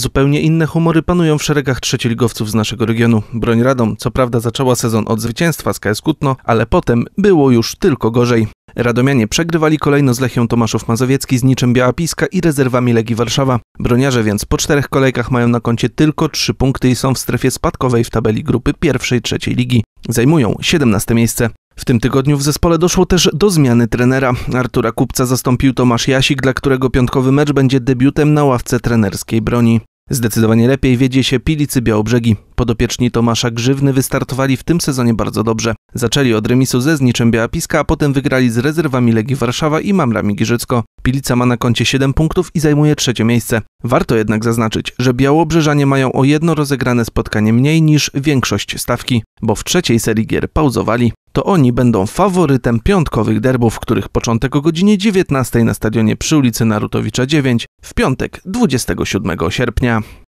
Zupełnie inne humory panują w szeregach trzecieligowców z naszego regionu. Broń Radom co prawda zaczęła sezon od zwycięstwa z KS Kutno, ale potem było już tylko gorzej. Radomianie przegrywali kolejno z Lechią Tomaszów Mazowiecki z niczym Piska i rezerwami Legii Warszawa. Broniarze więc po czterech kolejkach mają na koncie tylko trzy punkty i są w strefie spadkowej w tabeli grupy pierwszej trzeciej ligi. Zajmują 17 miejsce. W tym tygodniu w zespole doszło też do zmiany trenera. Artura Kupca zastąpił Tomasz Jasik, dla którego piątkowy mecz będzie debiutem na ławce trenerskiej broni. Zdecydowanie lepiej wiedzie się Pilicy Białobrzegi. Podopieczni Tomasza Grzywny wystartowali w tym sezonie bardzo dobrze. Zaczęli od remisu ze Zniczem Białapiska, a potem wygrali z rezerwami Legii Warszawa i Mamrami Giżycko. Pilica ma na koncie 7 punktów i zajmuje trzecie miejsce. Warto jednak zaznaczyć, że Białobrzeżanie mają o jedno rozegrane spotkanie mniej niż większość stawki, bo w trzeciej serii gier pauzowali to oni będą faworytem piątkowych derbów, których początek o godzinie 19 na stadionie przy ulicy Narutowicza 9 w piątek 27 sierpnia.